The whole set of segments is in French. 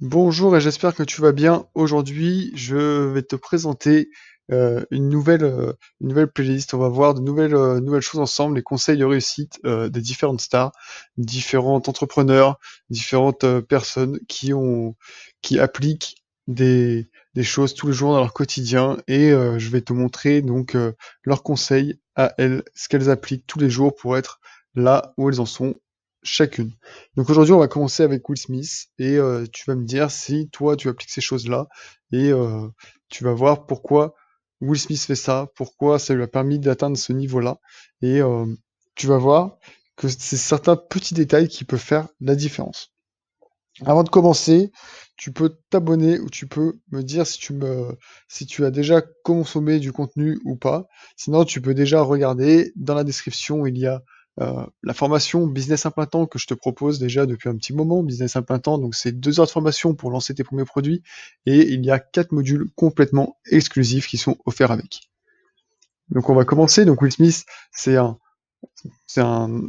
Bonjour et j'espère que tu vas bien. Aujourd'hui, je vais te présenter euh, une, nouvelle, euh, nouvelle playlist. On va voir de nouvelles, euh, nouvelles choses ensemble, les conseils de réussite des différentes stars, différents entrepreneurs, différentes personnes qui, ont, qui appliquent des, des choses tous les jours dans leur quotidien. Et je vais te montrer donc leurs conseils à elles, ce qu'elles appliquent tous les jours pour être là où elles en sont chacune. Donc aujourd'hui, on va commencer avec Will Smith et euh, tu vas me dire si toi tu appliques ces choses-là et euh, tu vas voir pourquoi Will Smith fait ça, pourquoi ça lui a permis d'atteindre ce niveau-là et euh, tu vas voir que c'est certains petits détails qui peuvent faire la différence. Avant de commencer, tu peux t'abonner ou tu peux me dire si tu, me, si tu as déjà consommé du contenu ou pas. Sinon, tu peux déjà regarder dans la description, il y a euh, la formation business Implantant que je te propose déjà depuis un petit moment, business Implantant, donc c'est deux heures de formation pour lancer tes premiers produits et il y a quatre modules complètement exclusifs qui sont offerts avec. Donc on va commencer. Donc Will Smith, c'est un, c'est un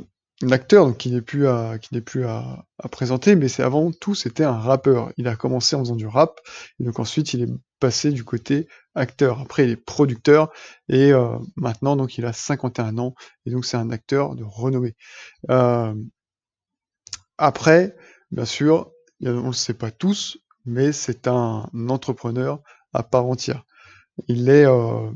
acteur donc, qui n'est plus à qui n'est plus à, présenter, mais c'est avant tout c'était un rappeur. Il a commencé en faisant du rap, et donc ensuite il est passé du côté acteur. Après il est producteur et euh, maintenant donc il a 51 ans et donc c'est un acteur de renommée. Euh, après, bien sûr, on le sait pas tous, mais c'est un entrepreneur à part entière. Il est euh,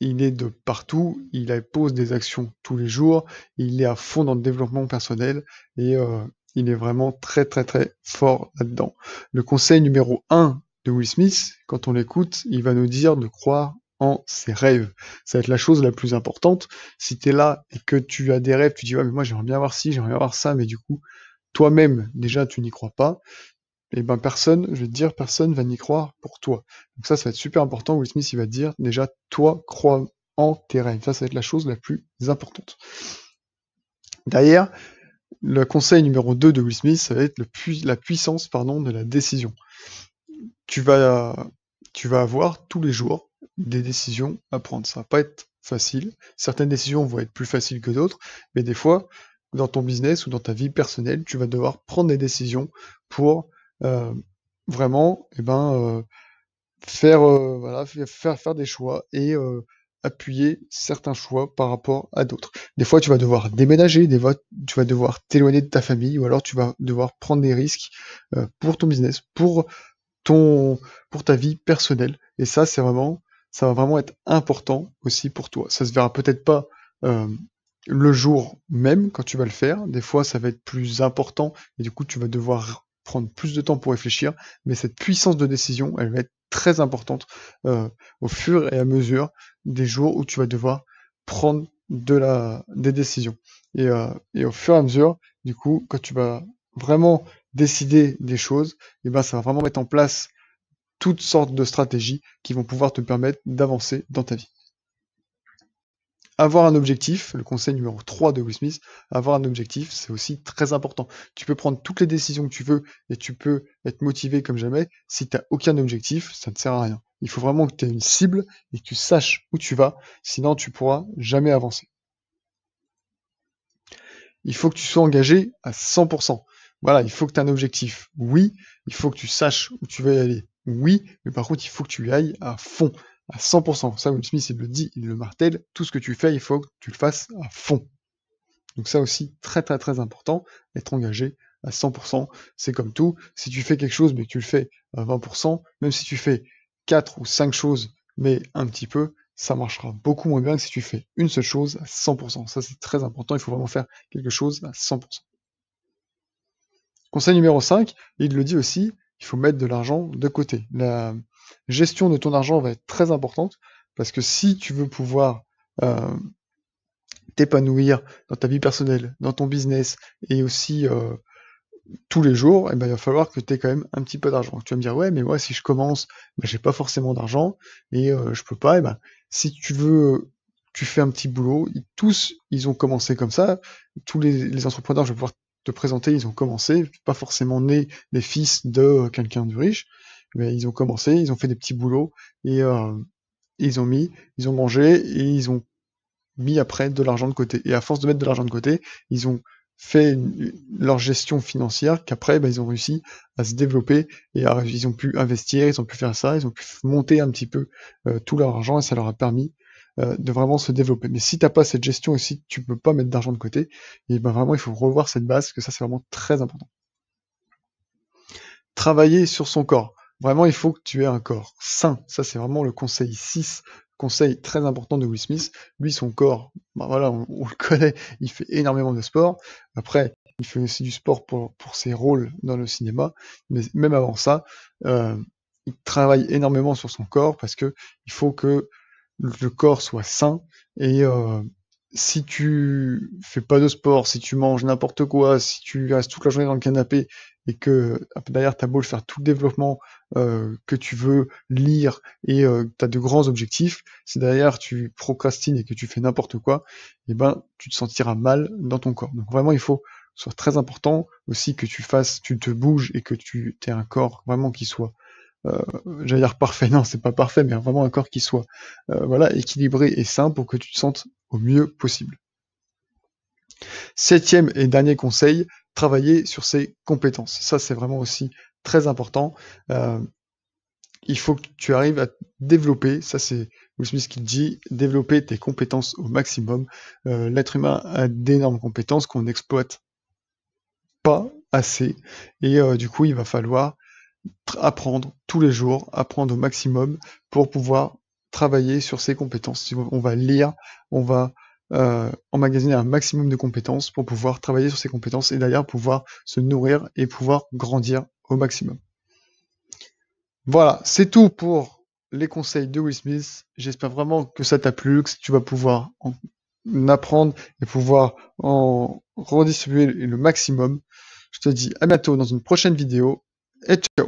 il est de partout, il pose des actions tous les jours, il est à fond dans le développement personnel et euh, il est vraiment très très très fort là-dedans. Le conseil numéro 1 de Will Smith, quand on l'écoute, il va nous dire de croire en ses rêves. Ça va être la chose la plus importante. Si tu es là et que tu as des rêves, tu dis ouais mais moi j'aimerais bien voir ci, j'aimerais bien voir ça, mais du coup, toi-même déjà tu n'y crois pas et eh ben personne, je vais te dire, personne va n'y croire pour toi. Donc ça, ça va être super important. Will Smith, il va te dire, déjà, toi, crois en tes rêves. Ça, ça va être la chose la plus importante. Derrière, le conseil numéro 2 de Will Smith, ça va être le la puissance pardon, de la décision. Tu vas, tu vas avoir tous les jours des décisions à prendre. Ça va pas être facile. Certaines décisions vont être plus faciles que d'autres, mais des fois, dans ton business ou dans ta vie personnelle, tu vas devoir prendre des décisions pour euh, vraiment, eh ben, euh, faire, euh, voilà, faire, faire des choix et appuyer certains choix par rapport à d'autres. Des fois, tu vas devoir déménager, des fois, tu vas devoir t'éloigner de ta famille, ou alors tu vas devoir prendre des risques pour ton business, pour ton, pour ta vie personnelle. Et ça, c'est vraiment, ça va vraiment être important aussi pour toi. Ça se verra peut-être pas le jour même quand tu vas le faire. Des fois, ça va être plus important et du coup, tu vas devoir prendre plus de temps pour réfléchir, mais cette puissance de décision, elle va être très importante euh, au fur et à mesure des jours où tu vas devoir prendre des décisions. Et, euh, et, au fur et à mesure, du coup, quand tu vas vraiment décider des choses, et eh ben, ça va vraiment mettre en place toutes sortes de stratégies qui vont pouvoir te permettre d'avancer dans ta vie avoir un objectif, le conseil numéro 3 de Will Smith, avoir un objectif, c'est aussi très important. Tu peux prendre toutes les décisions que tu veux et tu peux être motivé comme jamais. Si tu n'as aucun objectif, ça ne sert à rien. Il faut vraiment que tu aies une cible et que tu saches où tu vas, sinon tu pourras jamais avancer. Il faut que tu sois engagé à 100%. Voilà, il faut que tu aies un objectif. Oui, il faut que tu saches où tu veux y aller. Oui, mais par contre, il faut que tu ailles à fond à 100%. Ça, Will Smith, il le dit, il le martèle. Tout ce que tu fais, il faut que tu le fasses à fond. Donc ça aussi, très très très important, être engagé à 100%. C'est comme tout, si tu fais quelque chose, mais que tu le fais à 20%, même si tu fais 4 ou 5 choses, mais un petit peu, ça marchera beaucoup moins bien que si tu fais une seule chose à 100%. Ça, c'est très important. Il faut vraiment faire quelque chose à 100%. Conseil numéro 5, il le dit aussi, il faut mettre de l'argent de côté. La, gestion de ton argent va être très importante parce que si tu veux pouvoir euh, t'épanouir dans ta vie personnelle, dans ton business et aussi euh, tous les jours, eh ben, il va falloir que tu aies quand même un petit peu d'argent. Tu vas me dire, ouais, mais moi, si je commence, je ben, j'ai pas forcément d'argent et euh, je peux pas. Eh ben, si tu veux, tu fais un petit boulot. tous, ils ont commencé comme ça. Tous les, les, entrepreneurs, je vais pouvoir te présenter, ils ont commencé, pas forcément nés des fils de quelqu'un de riche ils ont commencé, ils ont fait des petits boulots et ils ont mis, ils ont mangé et ils ont mis après de l'argent de côté. Et à force de mettre de l'argent de côté, ils ont fait leur gestion financière qu'après, ben ils ont réussi à se développer et ils ont pu investir, ils ont pu faire ça, ils ont pu monter un petit peu tout leur argent et ça leur a permis de vraiment se développer. Mais si tu t'as pas cette gestion et si tu peux pas mettre d'argent de côté, et ben vraiment il faut revoir cette base parce que ça c'est vraiment très important. Travailler sur son corps. Vraiment, il faut que tu aies un corps sain. Ça, c'est vraiment le conseil 6, conseil très important de Will Smith. Lui, son corps, ben voilà, on, le connaît, il fait énormément de sport. Après, il fait aussi du sport pour, pour ses rôles dans le cinéma. Mais même avant ça, euh, il travaille énormément sur son corps parce que il faut que le corps soit sain et euh, si tu fais pas de sport, si tu manges n'importe quoi, si tu restes toute la journée dans le canapé et que ah, bah, derrière, tu as beau faire tout le développement euh, que tu veux lire et euh, tu as de grands objectifs, si derrière tu procrastines et que tu fais n'importe quoi, et eh ben, tu te sentiras mal dans ton corps. Donc vraiment, il faut soit très important aussi que tu fasses, tu te bouges et que tu aies un corps vraiment qui soit euh, j'allais dire parfait, non, c'est pas parfait, mais vraiment un corps qui soit euh, voilà, équilibré et sain pour que tu te sentes au mieux possible. Septième et dernier conseil, travailler sur ses compétences. Ça, c'est vraiment aussi très important. Euh, il faut que tu arrives à développer, ça c'est Will Smith qui dit, développer tes compétences au maximum. Euh, l'être humain a d'énormes compétences qu'on n'exploite pas assez. Et euh, du coup, il va falloir apprendre tous les jours, apprendre au maximum pour pouvoir travailler sur ses compétences. On va lire, on va euh, emmagasiner un maximum de compétences pour pouvoir travailler sur ces compétences et d'ailleurs pouvoir se nourrir et pouvoir grandir au maximum. Voilà, c'est tout pour les conseils de Will Smith. J'espère vraiment que ça t'a plu, que tu vas pouvoir en apprendre et pouvoir en redistribuer le maximum. Je te dis à bientôt dans une prochaine vidéo et ciao